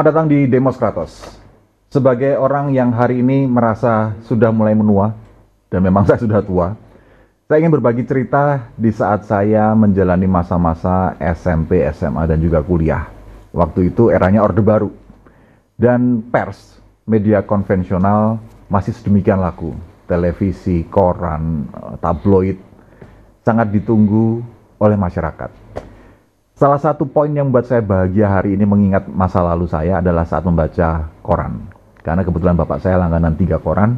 Selamat datang di Demos Kratos. Sebagai orang yang hari ini merasa sudah mulai menua, dan memang saya sudah tua, saya ingin berbagi cerita di saat saya menjalani masa-masa SMP, SMA, dan juga kuliah. Waktu itu eranya Orde Baru. Dan pers, media konvensional masih sedemikian laku. Televisi, koran, eh, tabloid, sangat ditunggu oleh masyarakat. Salah satu poin yang membuat saya bahagia hari ini mengingat masa lalu saya adalah saat membaca koran. Karena kebetulan bapak saya langganan tiga koran,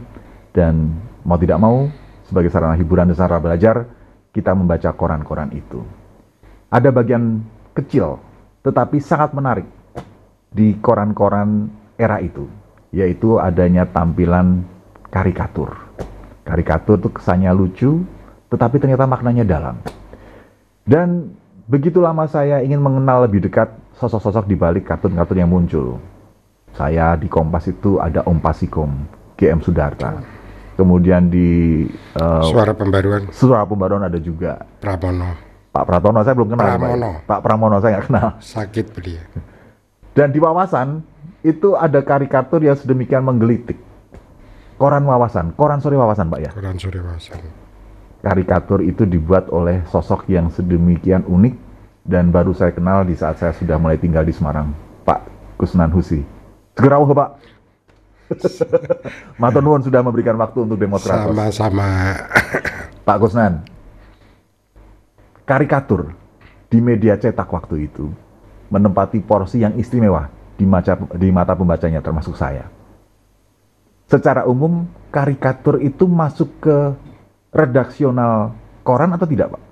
dan mau tidak mau, sebagai sarana hiburan dan sarana belajar, kita membaca koran-koran itu. Ada bagian kecil, tetapi sangat menarik di koran-koran era itu, yaitu adanya tampilan karikatur. Karikatur itu kesannya lucu, tetapi ternyata maknanya dalam. Dan Begitu lama saya ingin mengenal lebih dekat sosok-sosok di balik kartun-kartun yang muncul. Saya di Kompas itu ada Om Pasikom, GM Sudarta. Kemudian di uh, Suara Pembaruan. Suara Pembaruan ada juga. Pramono. Pak Pratono saya belum kenal. Pramono. Pak, Pak Pramono saya nggak kenal. Sakit beliau. Dan di Wawasan itu ada karikatur yang sedemikian menggelitik. Koran Wawasan, koran sore Wawasan, Pak ya. Koran sore Wawasan karikatur itu dibuat oleh sosok yang sedemikian unik dan baru saya kenal di saat saya sudah mulai tinggal di Semarang, Pak Kusnan Husi. Segera wah Pak. Matur nuwun sudah memberikan waktu untuk demonstrasi. Sama-sama. Pak Kusnan, karikatur di media cetak waktu itu menempati porsi yang istimewa di maca, di mata pembacanya termasuk saya. Secara umum, karikatur itu masuk ke redaksional koran atau tidak, Pak?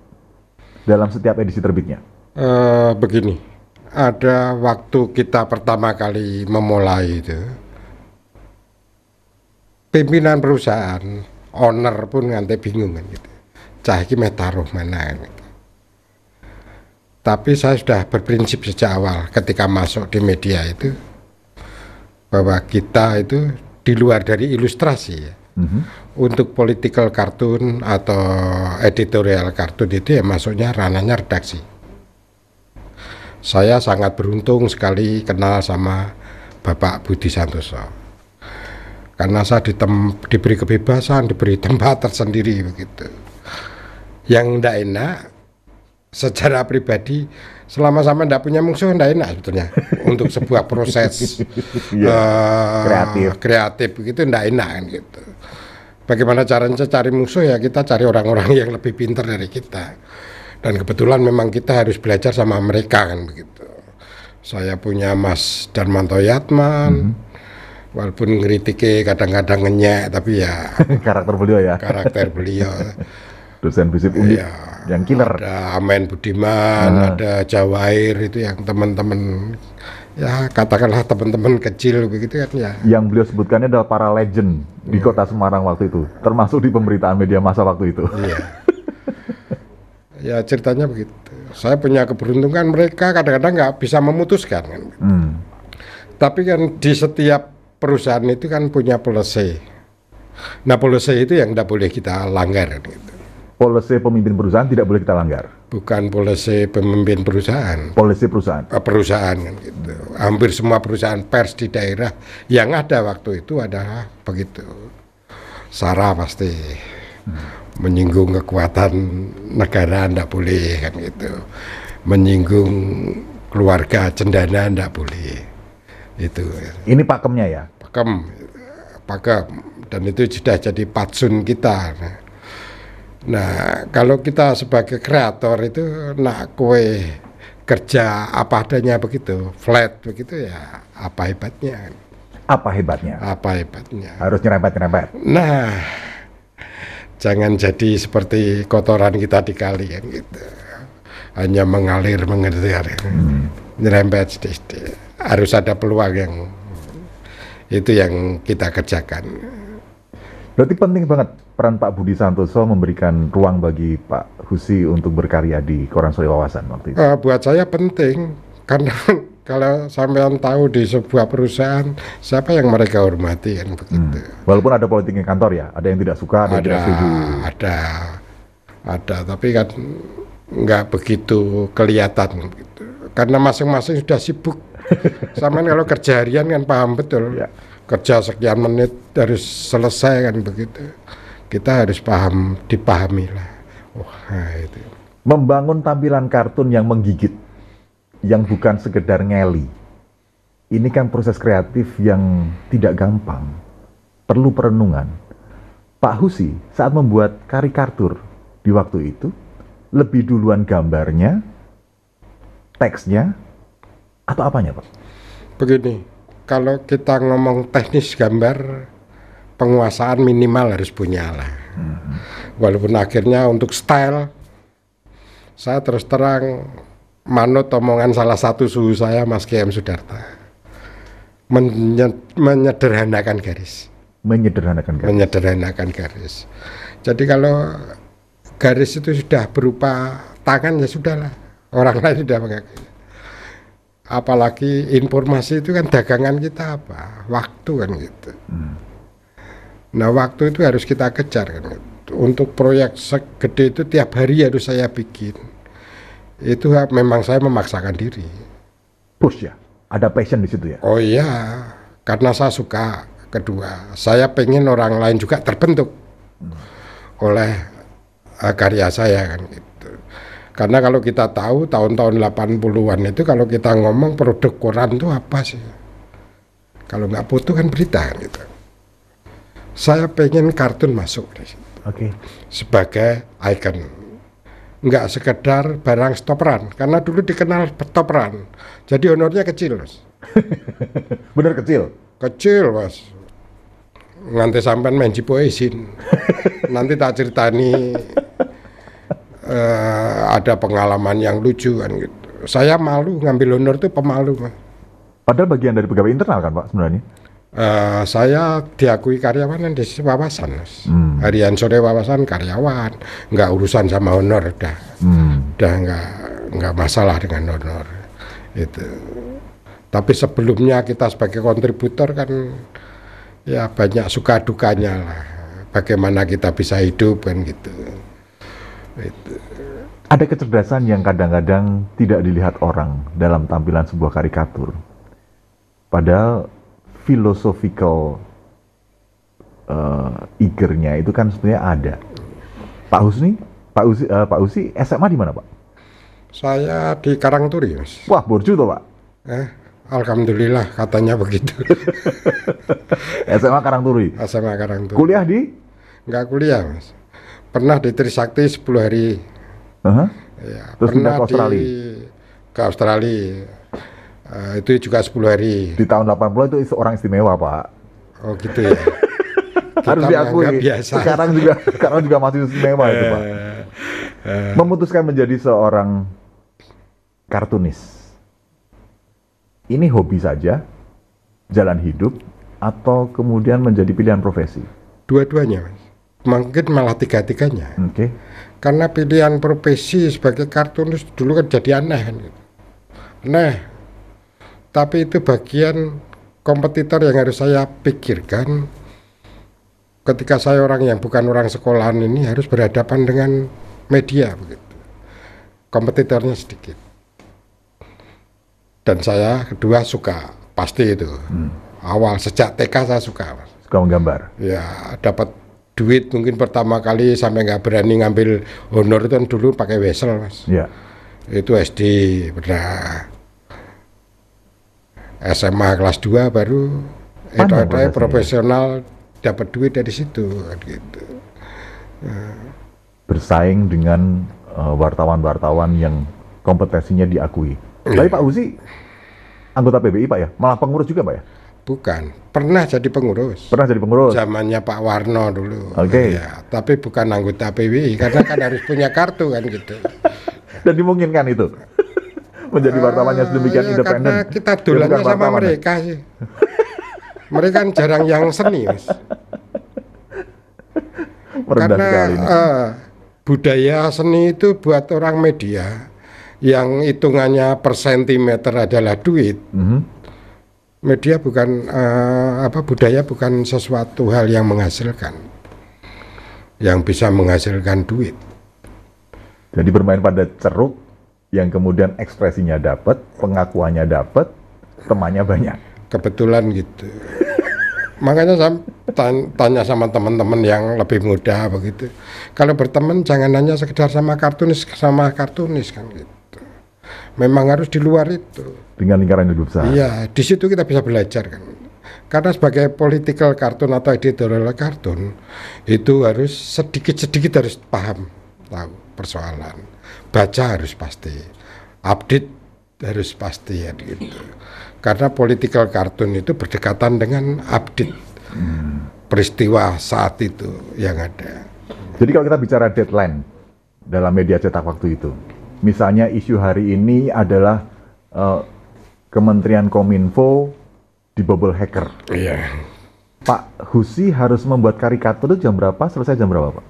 Dalam setiap edisi terbitnya? Uh, begini, ada waktu kita pertama kali memulai itu, pimpinan perusahaan, owner pun nganti bingung kan gitu. Cah ini taruh mana kan ini? Gitu. Tapi saya sudah berprinsip sejak awal ketika masuk di media itu bahwa kita itu di luar dari ilustrasi ya hmm Untuk political cartoon atau editorial cartoon itu ya masuknya ranahnya redaksi. Saya sangat beruntung sekali kenal sama Bapak Budi Santoso. Karena saya ditem, diberi kebebasan, diberi tempat tersendiri begitu. Yang tidak enak secara pribadi selama sama tidak punya musuh tidak enak sebetulnya untuk sebuah proses ya, uh, kreatif kreatif begitu tidak enak kan gitu bagaimana caranya cari musuh ya kita cari orang-orang yang lebih pintar dari kita dan kebetulan memang kita harus belajar sama mereka kan begitu saya punya Mas Darmanto Yatman mm -hmm walaupun kritiknya kadang-kadang ngenyek tapi ya karakter beliau ya karakter beliau dosen visip undip ya, yang killer ada Amen Budiman ah. ada Jawair itu yang teman-teman ya katakanlah teman-teman kecil begitu kan ya yang beliau sebutkannya adalah para legend di iya. kota Semarang waktu itu termasuk di pemberitaan media masa waktu itu ya, ya ceritanya begitu saya punya keberuntungan mereka kadang-kadang nggak -kadang bisa memutuskan kan hmm. tapi kan di setiap perusahaan itu kan punya policy nah polisi itu yang tidak boleh kita langgar kan, gitu polisi pemimpin perusahaan tidak boleh kita langgar. Bukan polisi pemimpin perusahaan. Polisi perusahaan. Eh, perusahaan kan gitu. Hampir semua perusahaan pers di daerah yang ada waktu itu adalah begitu. Sarah pasti hmm. menyinggung kekuatan negara tidak boleh kan gitu. Menyinggung keluarga cendana tidak boleh. Itu. Ini pakemnya ya. Pakem. Pakem dan itu sudah jadi patsun kita. Nah Nah, kalau kita sebagai kreator itu nak kue kerja apa adanya begitu, flat begitu ya apa hebatnya? Apa hebatnya? Apa hebatnya? Harus nyerempet-nyerempet. Nah, jangan jadi seperti kotoran kita di kali yang gitu. Hanya mengalir mengalir. Hmm. Nyerempet sedikit. Harus ada peluang yang itu yang kita kerjakan. Berarti penting banget peran Pak Budi Santoso memberikan ruang bagi Pak Husi untuk berkarya di Koran Soli Wawasan waktu itu. Uh, buat saya penting karena kalau sampean tahu di sebuah perusahaan siapa yang mereka hormati kan begitu. Hmm. Walaupun ada politiknya kantor ya, ada yang tidak suka, ada, ada yang tidak setuju. Ada, ada, tapi kan nggak begitu kelihatan Karena masing-masing sudah sibuk. Sama kalau kerja harian kan paham betul. Ya kerja sekian menit dari selesai kan begitu kita harus paham dipahami lah wah oh, itu membangun tampilan kartun yang menggigit yang bukan sekedar ngeli ini kan proses kreatif yang tidak gampang perlu perenungan Pak Husi saat membuat karikatur di waktu itu lebih duluan gambarnya teksnya atau apanya Pak? Begini, kalau kita ngomong teknis gambar penguasaan minimal harus punya lah. Hmm. Walaupun akhirnya untuk style saya terus terang manut omongan salah satu suhu saya Mas KM Sudarta. Menye menyederhanakan garis. Menyederhanakan garis. Menyederhanakan garis. Jadi kalau garis itu sudah berupa tangan ya sudahlah. Orang lain sudah mengakui apalagi informasi itu kan dagangan kita apa waktu kan gitu hmm. nah waktu itu harus kita kejar kan gitu. untuk proyek segede itu tiap hari harus saya bikin itu memang saya memaksakan diri push ya ada passion di situ ya oh iya karena saya suka kedua saya pengen orang lain juga terbentuk hmm. oleh uh, karya saya kan gitu karena kalau kita tahu tahun-tahun 80-an itu kalau kita ngomong produk koran itu apa sih? Kalau nggak butuh kan berita kan gitu. Saya pengen kartun masuk di situ. Oke. Sebagai icon. Nggak sekedar barang stoperan karena dulu dikenal stoperan. Jadi honornya kecil, Mas. Bener kecil. Kecil, Mas. Nanti sampean main jipo izin. Nanti tak ceritani uh, ada pengalaman yang lucu kan gitu. Saya malu ngambil honor itu pemalu. Kan. Padahal bagian dari pegawai internal kan Pak sebenarnya? Uh, saya diakui karyawan yang di wawasan, hmm. harian sore wawasan karyawan, nggak urusan sama honor, udah, hmm. udah nggak nggak masalah dengan honor itu. Tapi sebelumnya kita sebagai kontributor kan ya banyak suka dukanya lah. Bagaimana kita bisa hidup kan gitu ada kecerdasan yang kadang-kadang tidak dilihat orang dalam tampilan sebuah karikatur. Padahal philosophical uh, eh, itu kan sebenarnya ada. Pak Husni, Pak Husi, uh, eh, Pak Husi SMA di mana Pak? Saya di Karangturi mas. Wah borju tuh Pak? Eh, Alhamdulillah katanya begitu. SMA Karangturi. SMA Karangturi. Kuliah di? Enggak kuliah mas pernah di Trisakti 10 hari. Uh -huh. ya, Terus pernah ke Australia. Di, ke Australia. Uh, itu juga 10 hari. Di tahun 80 itu orang istimewa, Pak. Oh, gitu ya. Harus diakui. Biasa. Sekarang juga sekarang juga masih istimewa itu, Pak. Eh, eh. Memutuskan menjadi seorang kartunis. Ini hobi saja, jalan hidup atau kemudian menjadi pilihan profesi? Dua-duanya, mungkin malah tiga-tiganya. Okay. Karena pilihan profesi sebagai kartunis dulu kan jadi aneh. Kan gitu. Aneh. Tapi itu bagian kompetitor yang harus saya pikirkan ketika saya orang yang bukan orang sekolahan ini harus berhadapan dengan media begitu. Kompetitornya sedikit. Dan saya kedua suka pasti itu. Hmm. Awal sejak TK saya suka. Suka menggambar. Ya, dapat duit mungkin pertama kali sampai nggak berani ngambil honor itu kan dulu pakai wesel mas ya. itu SD pernah SMA kelas 2 baru itu ada profesional dapat duit dari situ kan gitu eh, bersaing dengan eh, wartawan-wartawan uh, yang kompetensinya diakui iya. tapi Pak Uzi anggota PBI Pak ya malah pengurus juga Pak ya Bukan, pernah jadi pengurus. Pernah jadi pengurus. Zamannya Pak Warno dulu. Oke. Okay. Ya, tapi bukan anggota PWI karena kan harus punya kartu kan gitu. Dan dimungkinkan itu menjadi wartawannya sedemikian ya, independen. Karena kita dulannya sama sama mereka sih. mereka kan jarang yang seni, mas. Merendah karena uh, budaya seni itu buat orang media yang hitungannya per sentimeter adalah duit. Mm -hmm media bukan uh, apa budaya bukan sesuatu hal yang menghasilkan yang bisa menghasilkan duit. Jadi bermain pada ceruk yang kemudian ekspresinya dapat, pengakuannya dapat, temannya banyak. Kebetulan gitu. Makanya saya tanya sama teman-teman yang lebih muda begitu. Kalau berteman jangan hanya sekedar sama kartunis sama kartunis kan gitu memang harus di luar itu. Dengan lingkaran hidup besar. Iya, di situ kita bisa belajar kan. Karena sebagai political cartoon atau editorial cartoon itu harus sedikit-sedikit harus paham tahu persoalan. Baca harus pasti. Update harus pasti ya gitu. Karena political cartoon itu berdekatan dengan update hmm. peristiwa saat itu yang ada. Jadi kalau kita bicara deadline dalam media cetak waktu itu, Misalnya isu hari ini adalah uh, Kementerian Kominfo di bubble hacker. Iya. Pak Husi harus membuat karikatur itu jam berapa? Selesai jam berapa, Pak?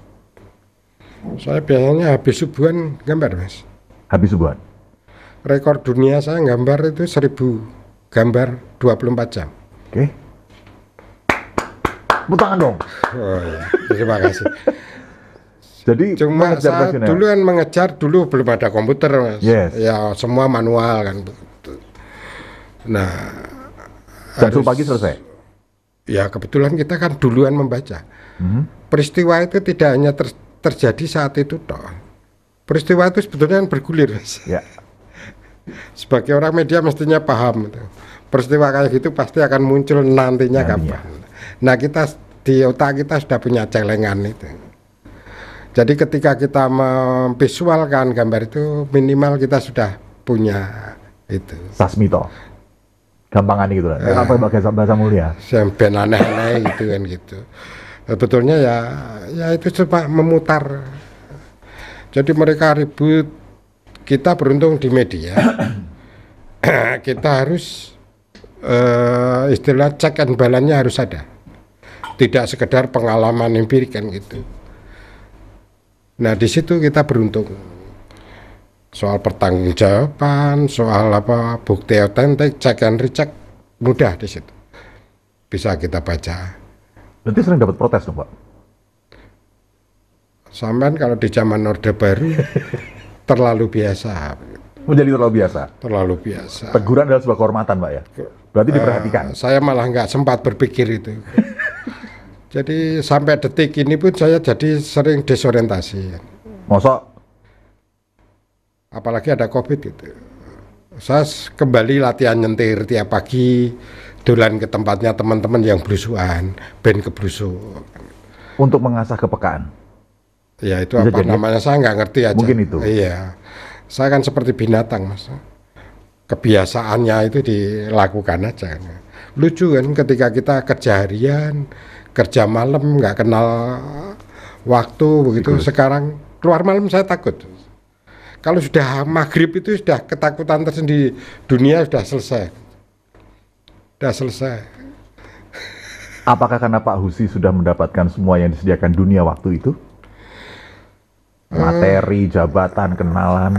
Saya biasanya habis subuhan gambar, Mas. Habis subuhan? Rekor dunia saya gambar itu 1000 gambar 24 jam. Oke. Okay. Tepuk dong. Oh, iya. Terima kasih. Jadi cuma saat rasional. dulu kan mengejar dulu belum ada komputer mas. Yes. Ya semua manual kan. Nah. jam harus, pagi selesai. Ya kebetulan kita kan duluan membaca. Hmm. Peristiwa itu tidak hanya ter, terjadi saat itu toh. Peristiwa itu sebetulnya kan bergulir mas. Ya. Sebagai orang media mestinya paham itu. Peristiwa kayak gitu pasti akan muncul nantinya nah, kapan. Iya. Nah kita di otak kita sudah punya celengan itu jadi ketika kita memvisualkan gambar itu minimal kita sudah punya itu. Sasmito. Gampangan gitu lah. Eh, apa bahasa bahasa mulia? Sampai aneh-aneh gitu kan gitu. Sebetulnya ya ya itu cuma memutar. Jadi mereka ribut. Kita beruntung di media. kita harus uh, istilah check and balance harus ada. Tidak sekedar pengalaman empirik kan gitu. Nah di situ kita beruntung soal pertanggungjawaban, soal apa bukti otentik, cek and recheck mudah di situ bisa kita baca. Nanti sering dapat protes dong pak? Sampai kalau di zaman Orde Baru terlalu biasa. Menjadi oh, terlalu biasa? Terlalu biasa. Teguran adalah sebuah kehormatan, Pak ya? Iya. Berarti uh, diperhatikan? Saya malah nggak sempat berpikir itu. Jadi sampai detik ini pun saya jadi sering desorientasi. Masa? Apalagi ada COVID gitu. Saya kembali latihan nyentir tiap pagi, dolan ke tempatnya teman-teman yang berusuhan, band berusuh. Untuk mengasah kepekaan? Ya itu Bisa apa jadi? namanya, saya nggak ngerti aja. Mungkin itu? Iya. Saya kan seperti binatang mas. Kebiasaannya itu dilakukan aja. Lucu kan ketika kita kerja harian, kerja malam nggak kenal waktu begitu Ikut. sekarang keluar malam saya takut kalau sudah maghrib itu sudah ketakutan tersendiri dunia sudah selesai sudah selesai apakah karena Pak Husi sudah mendapatkan semua yang disediakan dunia waktu itu materi eh, jabatan kenalan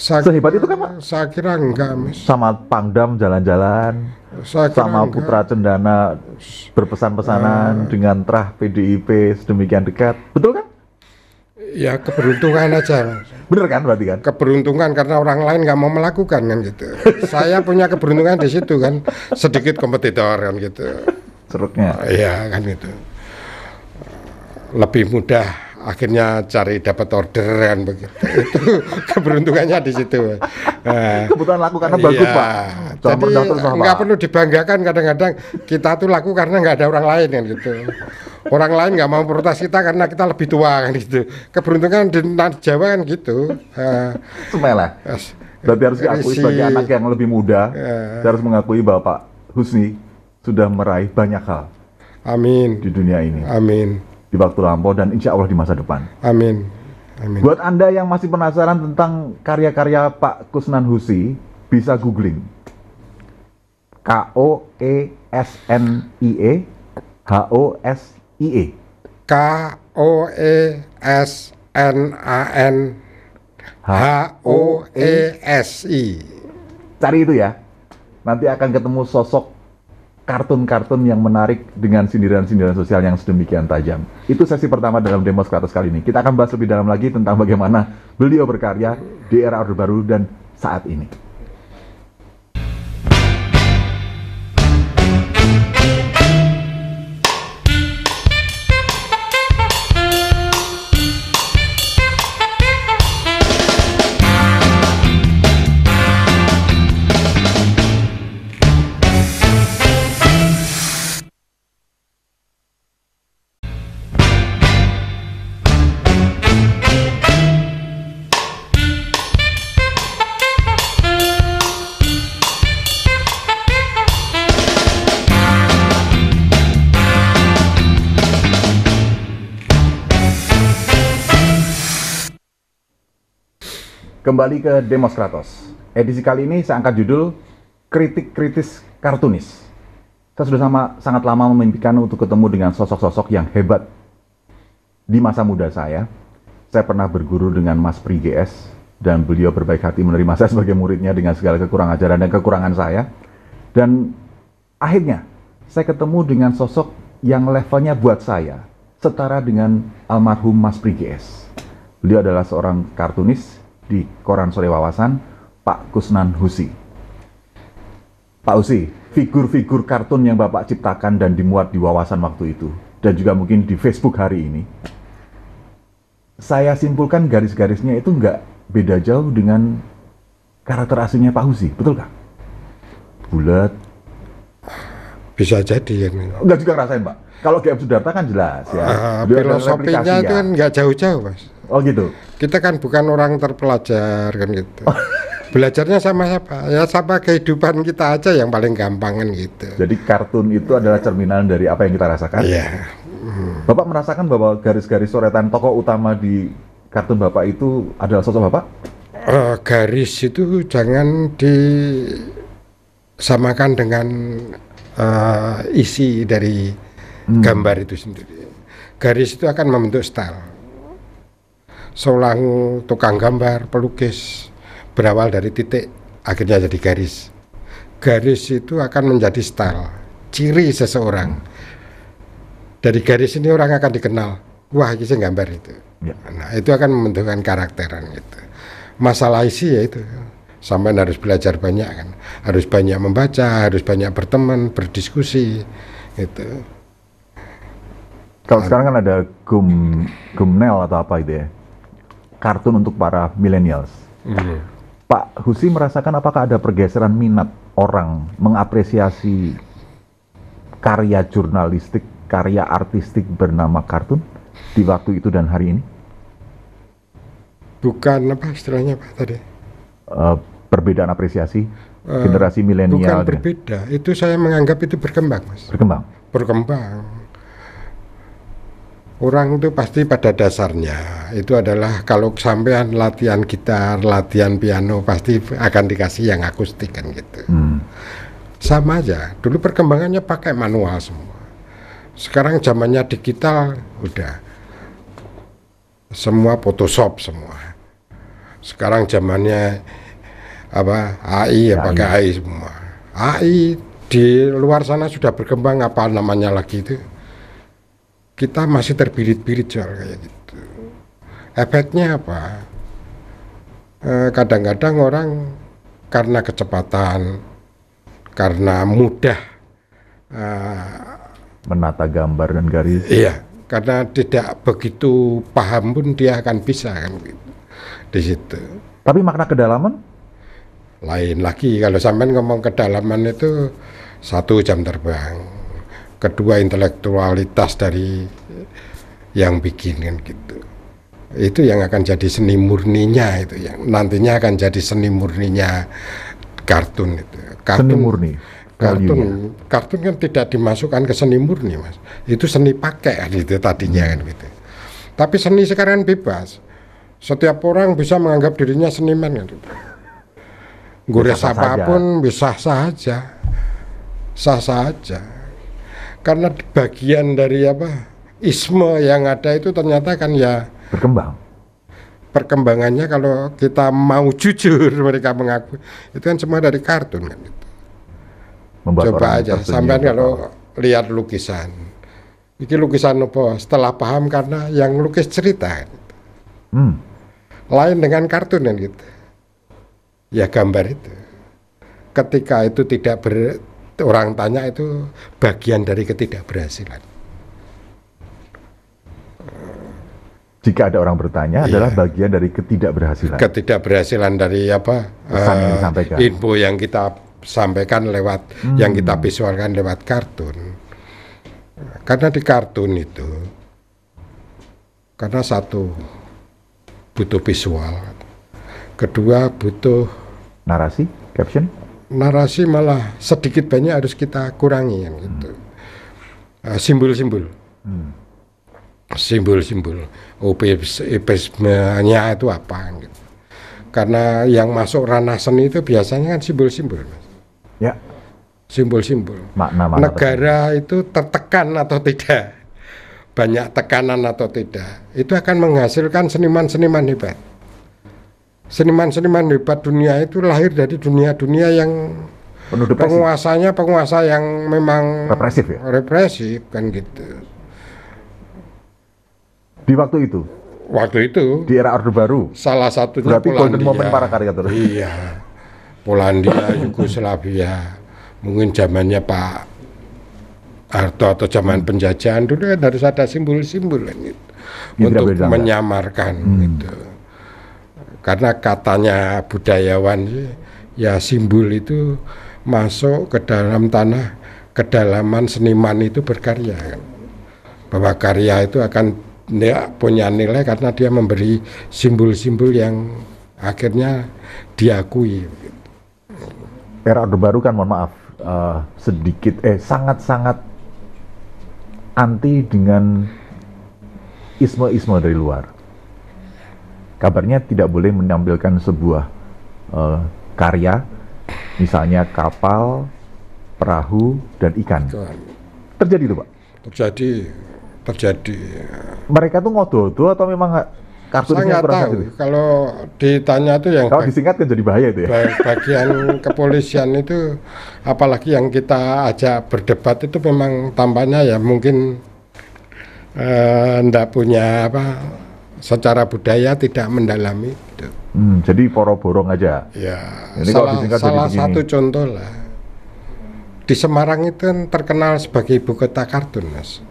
saya Sehebat itu kan Pak? Saya kira enggak, Mis. Sama Pangdam jalan-jalan, sama enggak. Putra Cendana berpesan-pesanan uh, dengan terah PDIP sedemikian dekat. Betul kan? Ya keberuntungan aja. Bener kan berarti kan? Keberuntungan karena orang lain nggak mau melakukan kan gitu. Saya punya keberuntungan di situ kan, sedikit kompetitor kan gitu. seruknya Iya kan gitu. Lebih mudah akhirnya cari dapat orderan begitu itu keberuntungannya di situ nah, kebutuhan laku karena bagus iya, pak Jangan jadi nggak perlu dibanggakan kadang-kadang kita tuh laku karena nggak ada orang lain kan gitu orang lain nggak mau protes kita karena kita lebih tua kan gitu keberuntungan di Jawa kan gitu uh, berarti harus diakui si, sebagai anak yang lebih muda uh, harus mengakui bapak Husni sudah meraih banyak hal Amin. Di dunia ini. Amin di waktu lampau dan insya Allah di masa depan. Amin. Amin. Buat Anda yang masih penasaran tentang karya-karya Pak Kusnan Husi, bisa googling. K-O-E-S-N-I-E H-O-S-I-E K-O-E-S-N-A-N e H-O-E-S-I Cari itu ya. Nanti akan ketemu sosok kartun-kartun yang menarik dengan sindiran-sindiran sosial yang sedemikian tajam. Itu sesi pertama dalam Demokrates kali ini. Kita akan bahas lebih dalam lagi tentang bagaimana beliau berkarya di era Orde Baru dan saat ini. Kembali ke Demostratos. Edisi kali ini saya angkat judul Kritik Kritis Kartunis. Saya sudah sama, sangat lama memimpikan untuk ketemu dengan sosok-sosok yang hebat. Di masa muda saya, saya pernah berguru dengan Mas Pri GS, dan beliau berbaik hati menerima saya sebagai muridnya dengan segala kekurangan ajaran dan kekurangan saya. Dan akhirnya, saya ketemu dengan sosok yang levelnya buat saya, setara dengan almarhum Mas Pri GS. Beliau adalah seorang kartunis di Koran Sore Wawasan, Pak Kusnan Husi. Pak Husi, figur-figur kartun yang Bapak ciptakan dan dimuat di wawasan waktu itu, dan juga mungkin di Facebook hari ini, saya simpulkan garis-garisnya itu nggak beda jauh dengan karakter aslinya Pak Husi, betul kan Bulat. Bisa jadi ya. nggak juga ngerasain, Pak. Kalau Gaib Sudarta kan jelas ya. Uh, filosofinya itu ya. kan nggak jauh-jauh, Mas. Oh gitu. Kita kan bukan orang terpelajar kan gitu. Oh. Belajarnya sama siapa? Ya sama kehidupan kita aja yang paling gampangan gitu. Jadi kartun itu adalah cerminan dari apa yang kita rasakan. Iya. Hmm. Bapak merasakan bahwa garis-garis soretan tokoh utama di kartun Bapak itu adalah sosok Bapak? Uh, garis itu jangan disamakan dengan uh, isi dari hmm. gambar itu sendiri. Garis itu akan membentuk style seorang tukang gambar, pelukis berawal dari titik akhirnya jadi garis. Garis itu akan menjadi style, ciri seseorang. Dari garis ini orang akan dikenal. Wah, ini gambar itu. Ya. Nah, itu akan membentukkan karakteran gitu. Masalah isi ya itu. Sampai harus belajar banyak kan. Harus banyak membaca, harus banyak berteman, berdiskusi gitu. Kalau nah. sekarang kan ada gum gumnel atau apa itu ya? kartun untuk para millennials. Mm. Pak Husi merasakan apakah ada pergeseran minat orang mengapresiasi karya jurnalistik, karya artistik bernama kartun di waktu itu dan hari ini? Bukan apa istilahnya Pak tadi? Uh, perbedaan apresiasi uh, generasi milenial. Bukan ya? berbeda, itu saya menganggap itu berkembang, Mas. Berkembang. Berkembang Orang itu pasti pada dasarnya itu adalah kalau sampean latihan gitar, latihan piano pasti akan dikasih yang akustik kan gitu. Hmm. Sama aja. Dulu perkembangannya pakai manual semua. Sekarang zamannya digital udah semua Photoshop semua. Sekarang zamannya apa AI ya pakai AI semua. AI di luar sana sudah berkembang apa namanya lagi itu? kita masih terbirit-birit soal kayak gitu. Efeknya apa? Eh, kadang-kadang orang karena kecepatan, karena mudah eh, menata gambar dan garis. Iya, karena tidak begitu paham pun dia akan bisa kan gitu di situ. Tapi makna kedalaman? Lain lagi kalau sampean ngomong kedalaman itu satu jam terbang kedua intelektualitas dari yang bikin kan gitu itu yang akan jadi seni murninya itu yang nantinya akan jadi seni murninya kartun itu kartun seni murni kartun oh, iya, iya. kartun kan tidak dimasukkan ke seni murni mas itu seni pakai gitu tadinya kan gitu tapi seni sekarang bebas setiap orang bisa menganggap dirinya seniman kan gitu gores apapun bisa saja sah saja karena bagian dari apa isme yang ada itu ternyata kan ya berkembang perkembangannya kalau kita mau jujur mereka mengaku itu kan semua dari kartun kan itu. coba aja sampean kalau lihat lukisan ini lukisan apa setelah paham karena yang lukis cerita kan hmm. lain dengan kartun kan gitu ya gambar itu ketika itu tidak ber, orang tanya itu bagian dari ketidakberhasilan. Jika ada orang bertanya iya. adalah bagian dari ketidakberhasilan. Ketidakberhasilan dari apa? uh, Info yang kita sampaikan lewat hmm. yang kita visualkan lewat kartun. Karena di kartun itu karena satu butuh visual, kedua butuh narasi, caption narasi malah sedikit banyak harus kita kurangi yang gitu. Simbol-simbol. Hmm. Simbol-simbol. Opisme-nya oh, itu apa gitu. Karena yang masuk ranah seni itu biasanya kan simbol-simbol. Ya. Simbol-simbol. Negara tersebut. itu tertekan atau tidak? Banyak tekanan atau tidak? Itu akan menghasilkan seniman-seniman hebat seniman-seniman hebat dunia itu lahir dari dunia-dunia yang penuh penguasanya penguasa yang memang represif ya represif kan gitu di waktu itu waktu itu di era Orde Baru salah satu tapi golden moment para karikatur iya Polandia Yugoslavia mungkin zamannya Pak Harto atau zaman penjajahan dulu kan harus ada simbol-simbol kan gitu, untuk menyamarkan hmm. gitu karena katanya budayawan ya simbol itu masuk ke dalam tanah kedalaman seniman itu berkarya kan. bahwa karya itu akan ya, punya nilai karena dia memberi simbol-simbol yang akhirnya diakui era orde baru kan mohon maaf uh, sedikit eh sangat-sangat anti dengan isme-isme dari luar kabarnya tidak boleh menampilkan sebuah uh, karya, misalnya kapal, perahu, dan ikan. Terjadi itu, Pak? Terjadi, terjadi. Ya. Mereka tuh ngodo tuh atau memang kartu saya nggak tahu itu? kalau ditanya tuh yang kalau disingkat kan jadi bahaya itu ya bagian kepolisian itu apalagi yang kita ajak berdebat itu memang tambahnya ya mungkin eh, ndak punya apa secara budaya tidak mendalami gitu. Hmm, jadi poro borong aja. Ya. Ini salah, kalau salah jadi satu contoh lah. Di Semarang itu kan terkenal sebagai ibu kota kartun, Mas.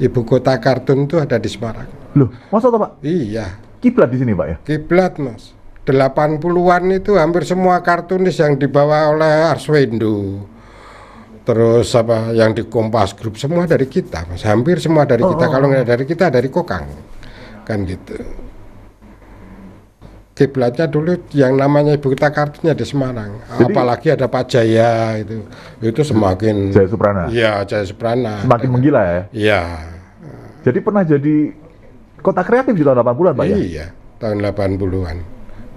Ibu kota kartun itu ada di Semarang. Loh, masa Pak? Iya. Kiblat di sini, Pak ya? Kiblat, Mas. 80-an itu hampir semua kartunis yang dibawa oleh Arswendo terus apa yang di Kompas Group semua dari kita mas hampir semua dari oh, kita oh, kalau nggak dari kita dari Kokang kan gitu kiblatnya dulu yang namanya Ibu Kita Kartunya di Semarang. Jadi, Apalagi ada Pak Jaya itu. Itu semakin Jaya Suprana. Iya, Jaya Suprana. Semakin menggila ya. Iya. Jadi pernah jadi kota kreatif di tahun 80-an, Pak iya, ya? Iya, tahun 80-an.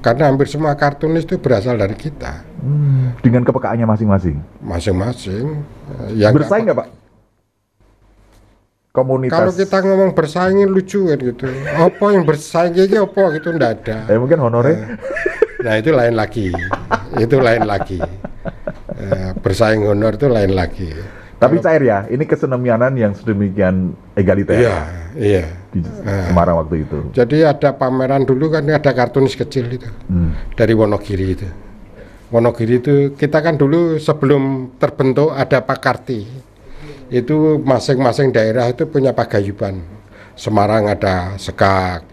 Karena hampir semua kartunis itu berasal dari kita. Hmm, dengan kepekaannya masing-masing. Masing-masing. Yang Bersaing nggak, Pak? komunitas. Kalau kita ngomong bersaing lucu kan gitu. Apa yang bersaing aja apa gitu ndak ada. Ya eh, mungkin honore eh, Nah, itu lain lagi. itu lain lagi. Eh, bersaing honor itu lain lagi. Tapi Kalau, cair ya, ini kesenemianan yang sedemikian egaliter. Iya, iya. Di eh. Semarang waktu itu. Jadi ada pameran dulu kan ada kartunis kecil itu. Hmm. Dari Wonogiri itu. Wonogiri itu kita kan dulu sebelum terbentuk ada Pak Karti itu masing-masing daerah itu punya pagayuban. Semarang ada Sekak,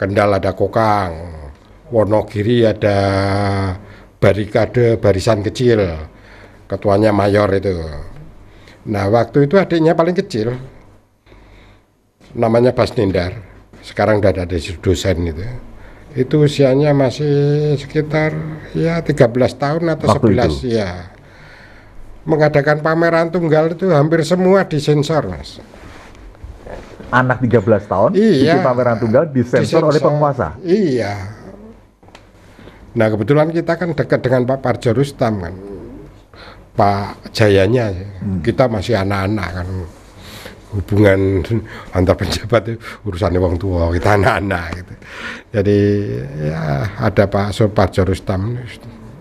Kendal ada Kokang, Wonogiri ada barikade barisan kecil. Ketuanya mayor itu. Nah, waktu itu adiknya paling kecil. Namanya Nindar, Sekarang udah ada dosen itu. Itu usianya masih sekitar ya 13 tahun atau waktu 11 itu. ya mengadakan pameran tunggal itu hampir semua disensor mas anak 13 tahun iya, bikin pameran tunggal disensor, disensor oleh penguasa iya nah kebetulan kita kan dekat dengan Pak Parjo Rustam kan Pak Jayanya hmm. kita masih anak-anak kan hubungan antar pejabat itu urusannya wong tua kita anak-anak gitu. Jadi ya ada Pak Soparjo Rustam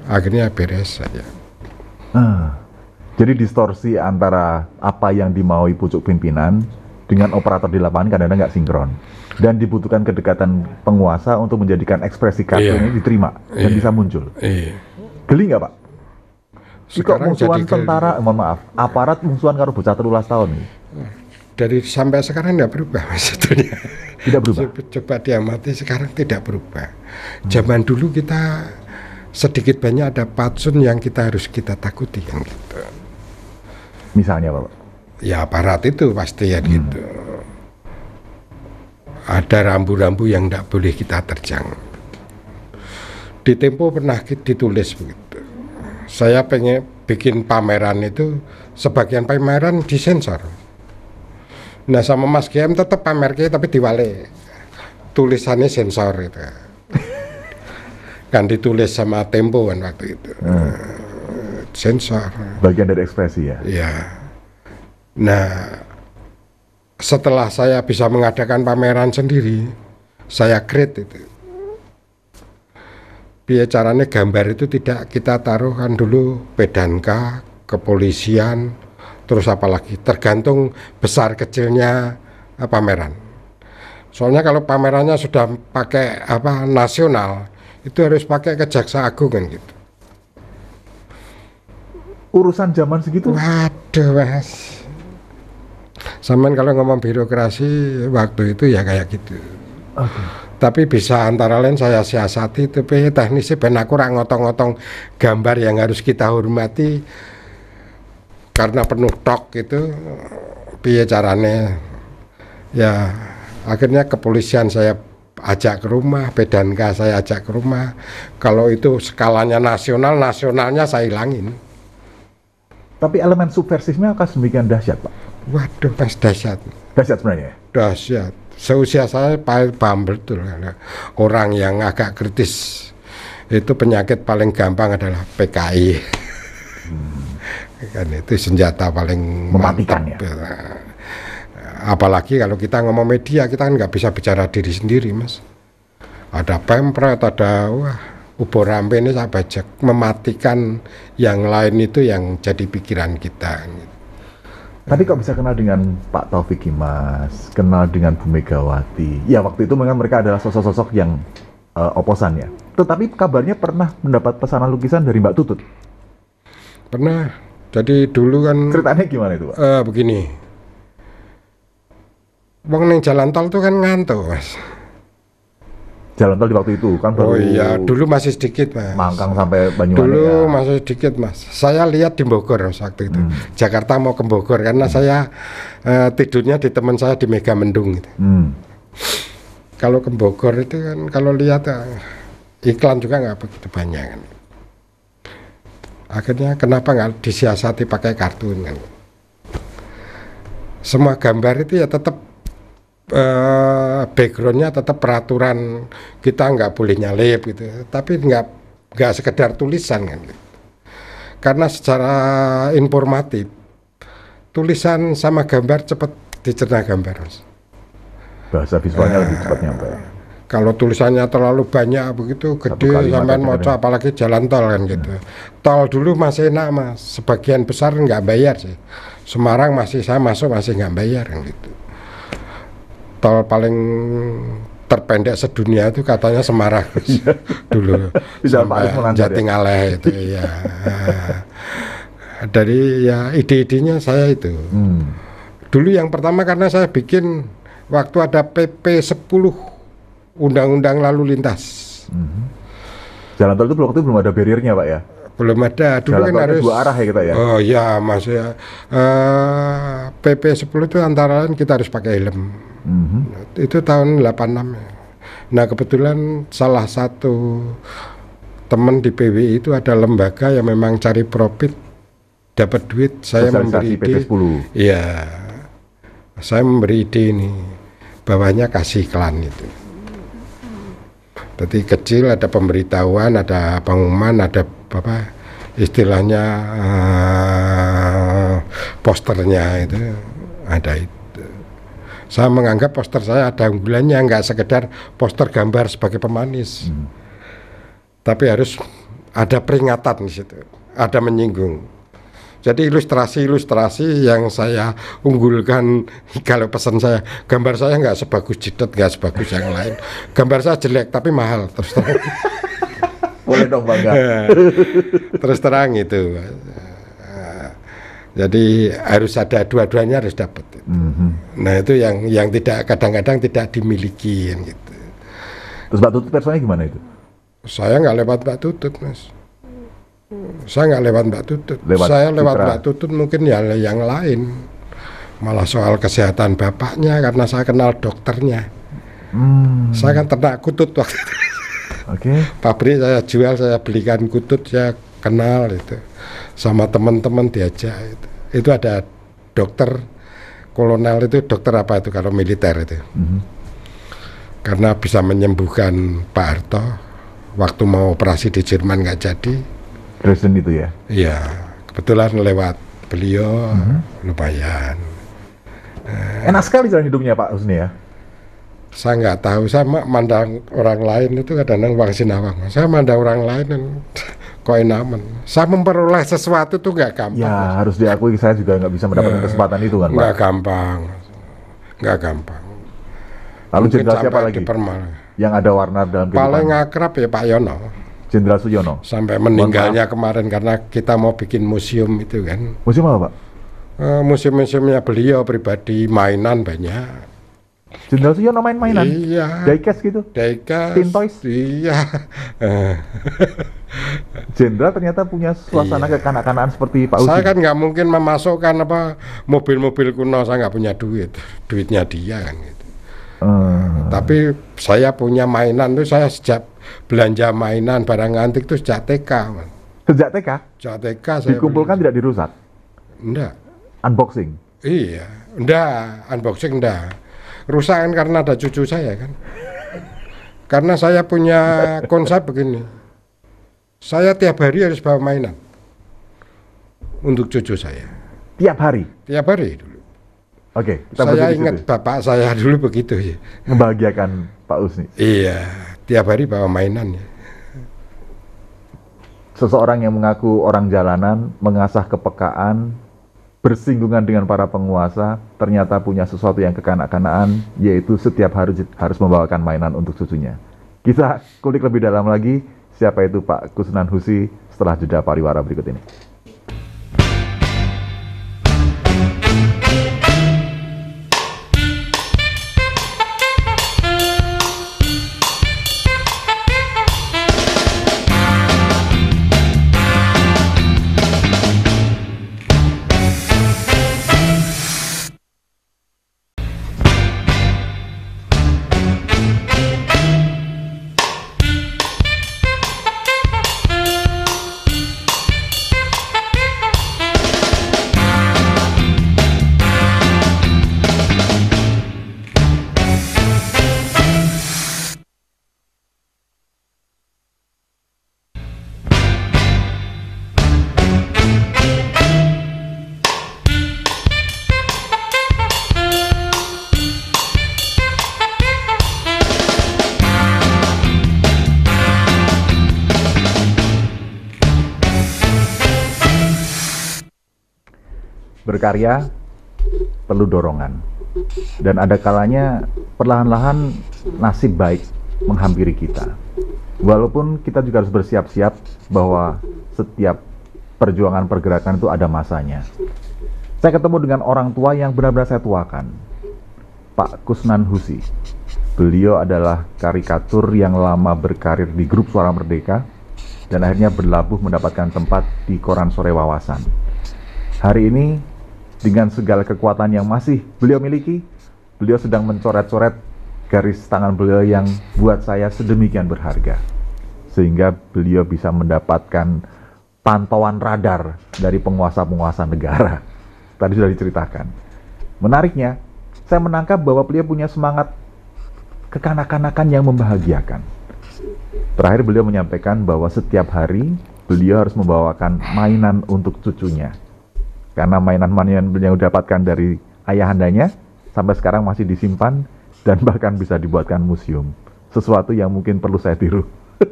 akhirnya beres saja. hmm. Jadi distorsi antara apa yang dimaui pucuk pimpinan dengan operator di lapangan kadang-kadang nggak sinkron dan dibutuhkan kedekatan penguasa untuk menjadikan ekspresi kartu yeah. ini diterima yeah. dan iya. bisa muncul. Yeah. Geli nggak pak? Kok musuhan tentara, mohon maaf, aparat musuhan karo bocah terulas tahun ini. Dari sampai sekarang tidak berubah maksudnya. Tidak berubah. Coba diamati sekarang tidak berubah. Hmm. Zaman dulu kita sedikit banyak ada patsun yang kita harus kita takuti kan gitu. Misalnya Bapak? Ya aparat itu pasti ya hmm. gitu. Ada rambu-rambu yang tidak boleh kita terjang. Di Tempo pernah ditulis begitu. Saya pengen bikin pameran itu sebagian pameran disensor. Nah sama Mas GM tetap pamer kayak tapi diwale tulisannya sensor itu kan ditulis sama Tempo kan waktu itu. Hmm sensor. Bagian dari ekspresi ya. Ya. Nah, setelah saya bisa mengadakan pameran sendiri, saya create itu. Biar caranya gambar itu tidak kita taruhkan dulu pedanka, kepolisian, terus apalagi tergantung besar kecilnya eh, pameran. Soalnya kalau pamerannya sudah pakai apa nasional, itu harus pakai kejaksa agung kan gitu urusan zaman segitu waduh mas sama kalau ngomong birokrasi waktu itu ya kayak gitu okay. tapi bisa antara lain saya siasati tapi teknisnya ben aku ngotong-ngotong gambar yang harus kita hormati karena penuh tok gitu piye carane ya akhirnya kepolisian saya ajak ke rumah Bedanka saya ajak ke rumah kalau itu skalanya nasional nasionalnya saya hilangin tapi elemen subversifnya akan semakin dahsyat, Pak. Waduh, pas dahsyat. Dahsyat sebenarnya. Dahsyat. Seusia saya Pak paham betul orang yang agak kritis itu penyakit paling gampang adalah PKI. Hmm. kan itu senjata paling mematikan ya. ya. Apalagi kalau kita ngomong media kita kan nggak bisa bicara diri sendiri, Mas. Ada pempret, ada wah ubo rampe ini saya cek mematikan yang lain itu yang jadi pikiran kita gitu. Tapi kok bisa kenal dengan Pak Taufik Imas, kenal dengan Bu Megawati. Ya waktu itu memang mereka adalah sosok-sosok yang uh, oposan ya. Tetapi kabarnya pernah mendapat pesanan lukisan dari Mbak Tutut. Pernah. Jadi dulu kan ceritanya gimana itu, Pak? Uh, begini. Wong neng jalan tol tuh kan ngantuk, Mas jalan tol di waktu itu kan oh baru Oh iya, dulu masih sedikit mas. Mangkang sampai Banyuwangi. Dulu ya. masih sedikit mas. Saya lihat di Bogor waktu itu. Hmm. Jakarta mau ke Bogor karena hmm. saya uh, tidurnya di teman saya di Mendung. Gitu. Hmm. Kalau ke Bogor itu kan kalau lihat uh, iklan juga nggak begitu banyak kan. Akhirnya kenapa nggak disiasati pakai kartun kan? Semua gambar itu ya tetap eh, backgroundnya tetap peraturan kita nggak boleh nyalip gitu ya. tapi nggak nggak sekedar tulisan kan gitu. karena secara informatif tulisan sama gambar cepat dicerna gambar mas. bahasa visualnya eh, lebih cepat nyampe kalau tulisannya terlalu banyak begitu gede mau coba apalagi jalan tol kan gitu. ya. Tol dulu masih enak Mas, sebagian besar nggak bayar sih. Semarang masih saya masuk masih nggak bayar kan gitu tol paling terpendek sedunia itu katanya Semarang iya. dulu bisa sampai ya? Jatingaleh itu ya dari ya ide-idenya saya itu hmm. dulu yang pertama karena saya bikin waktu ada PP 10 Undang-Undang Lalu Lintas hmm. jalan tol itu waktu itu belum ada barriernya pak ya belum ada dulu Jalan kan harus dua arah ya kita ya oh ya mas ya uh, PP 10 itu antara lain kita harus pakai helm mm -hmm. itu tahun 86 ya. nah kebetulan salah satu teman di PW itu ada lembaga yang memang cari profit dapat duit saya memberi ide PP10. ya saya memberi ide ini bawahnya kasih klan itu jadi kecil ada pemberitahuan ada pengumuman ada apa istilahnya eh, posternya itu ada itu. Saya menganggap poster saya ada unggulannya nggak sekedar poster gambar sebagai pemanis, hmm. tapi harus ada peringatan di situ, ada menyinggung. Jadi ilustrasi-ilustrasi yang saya unggulkan kalau pesan saya gambar saya nggak sebagus jidat nggak sebagus yang lain. Gambar saya jelek tapi mahal terus terang. boleh dong bangga. Terus terang itu. Eh, jadi harus ada dua-duanya harus dapat. Gitu. Mm -hmm. Nah itu yang yang tidak kadang-kadang tidak dimiliki kan, gitu. Terus Pak Tutut personanya gimana itu? Saya nggak lewat Pak Tutut mas. Saya nggak lewat Mbak Tutut. Lewat saya lewat Citra. Mbak Tutut mungkin ya yang lain. Malah soal kesehatan bapaknya karena saya kenal dokternya. Hmm. Saya kan ternak kutut waktu itu. Oke. Okay. Pabrik saya jual, saya belikan kutut, saya kenal itu. Sama teman-teman diajak itu. Itu ada dokter kolonel itu dokter apa itu kalau militer itu. Mm -hmm. Karena bisa menyembuhkan Pak Harto waktu mau operasi di Jerman nggak jadi. Dresden itu ya? Iya, kebetulan lewat beliau mm -hmm. lumayan. Enak sekali jalan hidupnya Pak Husni ya? saya nggak tahu saya mandang orang lain itu kadang-kadang bang sinawang saya mandang orang lain dan koinaman saya memperoleh sesuatu itu nggak gampang ya harus diakui saya juga nggak bisa mendapatkan ya, kesempatan itu kan nggak gampang nggak gampang lalu jenderal siapa lagi yang ada warna dalam kehidupan paling akrab ya Pak Yono Jenderal Suyono sampai meninggalnya kemarin karena kita mau bikin museum itu kan museum apa Pak? Uh, museum-museumnya beliau pribadi mainan banyak Jenderal Suyono main-mainan. Iya. Diecast gitu. Daikas. Teen Toys. Iya. Jenderal ternyata punya suasana iya. kekanak-kanakan seperti Pak Uji. Saya kan nggak mungkin memasukkan apa mobil-mobil kuno saya nggak punya duit, duitnya dia kan gitu. Hmm. Tapi saya punya mainan tuh saya sejak belanja mainan barang antik tuh sejak TK. Man. Sejak TK? Sejak TK saya dikumpulkan tidak dirusak. Enggak. Unboxing. Iya, enggak, unboxing enggak rusak kan karena ada cucu saya kan karena saya punya konsep begini saya tiap hari harus bawa mainan untuk cucu saya tiap hari tiap hari dulu oke okay, saya ingat situ. bapak saya dulu begitu ya membahagiakan Pak Usni iya tiap hari bawa mainan ya seseorang yang mengaku orang jalanan mengasah kepekaan bersinggungan dengan para penguasa ternyata punya sesuatu yang kekanak kanakan yaitu setiap hari harus membawakan mainan untuk cucunya. Kita kulik lebih dalam lagi siapa itu Pak Kusnan Husi setelah jeda pariwara berikut ini. berkarya perlu dorongan. Dan ada kalanya perlahan-lahan nasib baik menghampiri kita. Walaupun kita juga harus bersiap-siap bahwa setiap perjuangan pergerakan itu ada masanya. Saya ketemu dengan orang tua yang benar-benar saya tuakan. Pak Kusnan Husi. Beliau adalah karikatur yang lama berkarir di grup Suara Merdeka dan akhirnya berlabuh mendapatkan tempat di koran sore wawasan. Hari ini dengan segala kekuatan yang masih beliau miliki, beliau sedang mencoret-coret garis tangan beliau yang buat saya sedemikian berharga. Sehingga beliau bisa mendapatkan pantauan radar dari penguasa-penguasa negara. Tadi sudah diceritakan. Menariknya, saya menangkap bahwa beliau punya semangat kekanak-kanakan yang membahagiakan. Terakhir beliau menyampaikan bahwa setiap hari beliau harus membawakan mainan untuk cucunya karena mainan-mainan yang didapatkan dari ayahandanya sampai sekarang masih disimpan dan bahkan bisa dibuatkan museum. Sesuatu yang mungkin perlu saya tiru.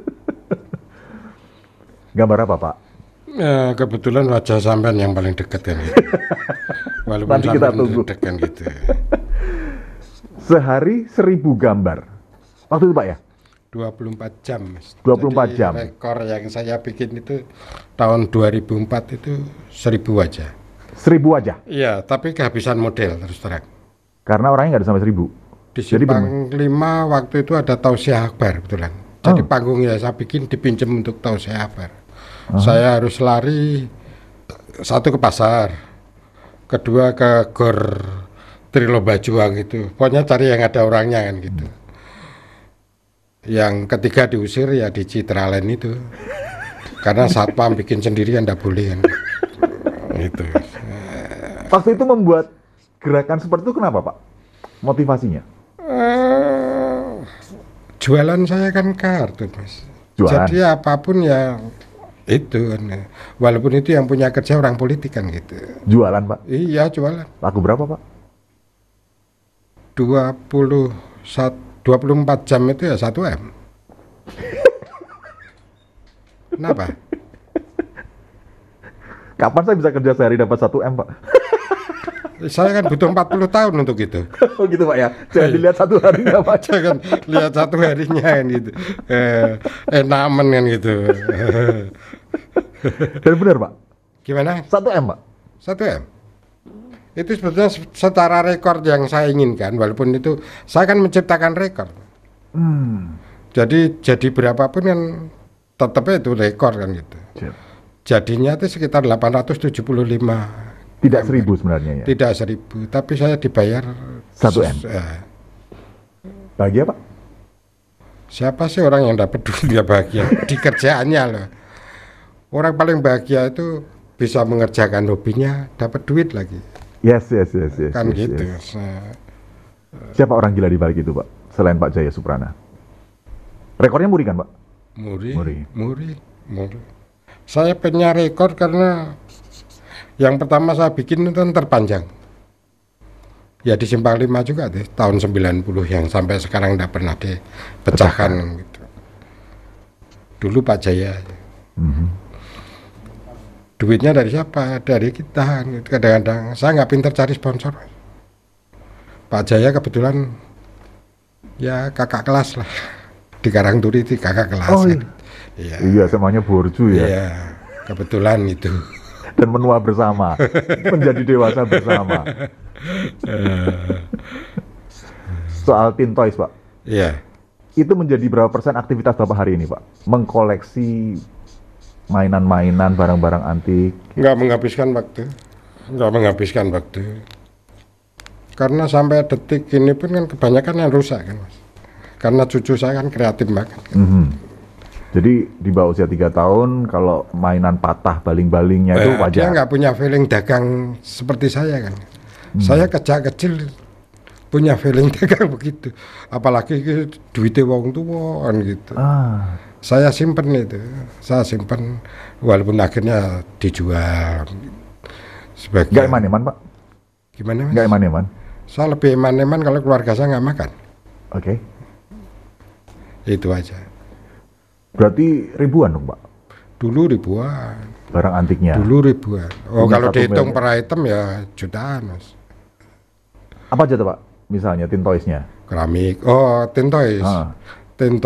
Gambar apa, Pak? Ya, kebetulan wajah sampean yang paling dekat kan gitu. Walaupun Nanti kita tunggu. Dekat kan gitu. Sehari seribu gambar. Waktu itu, Pak ya? 24 jam. Dua 24 Jadi, jam. Rekor yang saya bikin itu tahun 2004 itu seribu wajah. Seribu aja? Iya, tapi kehabisan model terus terang. Karena orangnya nggak ada sampai seribu. Di Jadi lima waktu itu ada Tausiah Akbar betulan. Jadi oh. ya saya bikin dipinjam untuk Tausiah Akbar. Uh -huh. Saya harus lari eh, satu ke pasar, kedua ke Gor Trilo Bajuang itu. Pokoknya cari yang ada orangnya kan gitu. Hmm. Yang ketiga diusir ya di Citralen itu. Karena satpam bikin sendirian tidak boleh kan. Itu waktu itu membuat gerakan seperti itu kenapa Pak? Motivasinya? Uh, jualan saya kan kartu Mas. Jualan. Jadi apapun ya itu anu. walaupun itu yang punya kerja orang politik kan gitu. Jualan Pak? Iya jualan. Laku berapa Pak? 21 24 jam itu ya 1 M. Kenapa? Kapan saya bisa kerja sehari dapat 1 M, Pak? saya kan butuh 40 tahun untuk itu. Oh gitu Pak ya. Jangan Ayo. Iya. dilihat satu harinya Pak. Jangan lihat satu harinya kan gitu. Eh, eh namen kan gitu. Dan benar Pak. Gimana? Satu M Pak. Satu M. Itu sebetulnya setara rekor yang saya inginkan walaupun itu saya kan menciptakan rekor. Hmm. Jadi jadi berapapun kan tetapnya itu rekor kan gitu. Siap. Jadinya itu sekitar 875 tidak seribu sebenarnya ya? Tidak seribu, tapi saya dibayar... Satu M? Uh, bahagia Pak? Siapa sih orang yang dapat duit ya bahagia? Di kerjaannya loh. Orang paling bahagia itu bisa mengerjakan hobinya, dapat duit lagi. Yes, yes, yes. yes kan yes, gitu. Yes. Eh. Siapa orang gila di balik itu Pak? Selain Pak Jaya Suprana? Rekornya Muri kan Pak? Muri. Muri. Muri. Muri. Saya punya rekor karena yang pertama saya bikin itu terpanjang ya di simpang lima juga deh tahun 90 yang sampai sekarang tidak pernah dipecahkan gitu. dulu Pak Jaya mm-hmm. duitnya dari siapa dari kita kadang-kadang saya nggak pinter cari sponsor Pak Jaya kebetulan ya kakak kelas lah di Karangturi itu kakak kelas oh, iya. Ya. iya. semuanya borju ya iya kebetulan itu dan menua bersama, menjadi dewasa bersama. Soal tin toys, Pak. Iya. Yeah. Itu menjadi berapa persen aktivitas Bapak hari ini, Pak? Mengkoleksi mainan-mainan, barang-barang antik. Nggak menghabiskan waktu. Nggak menghabiskan waktu. Karena sampai detik ini pun kan kebanyakan yang rusak kan, Mas. Karena cucu saya kan kreatif banget. Kan. Mm -hmm jadi di bawah usia tiga tahun kalau mainan patah baling-balingnya itu wajar. Dia nggak punya feeling dagang seperti saya kan. Hmm. Saya kerja kecil punya feeling dagang begitu. Apalagi duitnya wong tua kan gitu. Ah. Saya simpen itu. Saya simpen walaupun akhirnya dijual. Sebagai Gak eman-eman, Pak? Gimana, Mas? Gak eman-eman. Saya lebih eman-eman kalau keluarga saya nggak makan. Oke. Okay. Itu aja. Berarti ribuan dong, Pak? Dulu ribuan. Barang antiknya? Dulu ribuan. Oh, kalau dihitung per item ya jutaan, Mas. Apa aja tuh, Pak? Misalnya tin Keramik. Oh, tin toys. Ah. Tin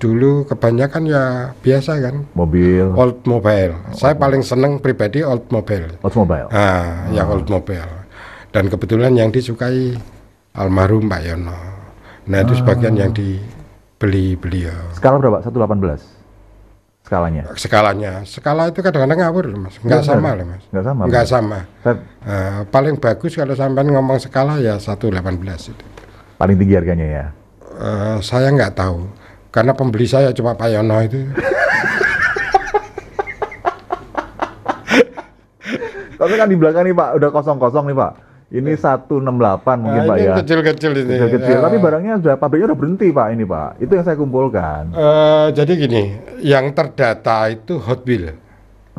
dulu kebanyakan ya biasa kan? Mobil. Old mobile. Oh, old Saya mobile. paling seneng pribadi old mobile. Old mobile. Ah, ya ah. ya old mobile. Dan kebetulan yang disukai almarhum Pak Yono. Nah, itu ah. sebagian yang di beli beliau. Skala berapa? 118 skalanya? Skalanya, skala itu kadang-kadang ngawur loh mas, nggak sama loh mas, nggak sama, nggak sama. Uh, paling bagus kalau sampean ngomong skala ya 118 itu. Paling tinggi harganya ya? Uh, saya nggak tahu, karena pembeli saya cuma Pak Yono itu. Tapi kan di belakang nih Pak, udah kosong-kosong nih Pak. Ini 168 iya. ah, mungkin ini Pak ya. Kecil-kecil ini. Kecil-kecil. Uh, Tapi barangnya sudah pabriknya sudah berhenti Pak ini Pak. Itu yang saya kumpulkan. Uh, jadi gini, yang terdata itu Hot Wheels.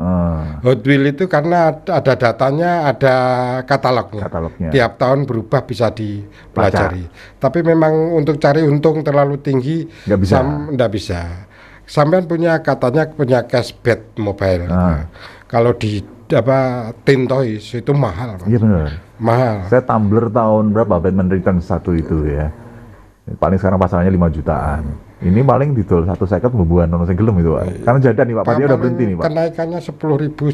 Uh. Ah. Hot Wheels itu karena ada datanya, ada katalognya. katalognya. Tiap tahun berubah bisa dipelajari. Baca. Tapi memang untuk cari untung terlalu tinggi, nggak bisa. Sam, nggak bisa. Sampean punya katanya punya cashback mobile. Uh. Kalau di apa tintois itu mahal Iya benar. Mahal. Saya tumbler tahun berapa Batman Return satu itu ya. Paling sekarang pasarnya 5 jutaan. Ini paling didol satu seket membuat nono saya gelum itu, Pak. Iya. Karena jadah nih Pak, Pak udah berhenti nih Pak. Kenaikannya sepuluh ribu,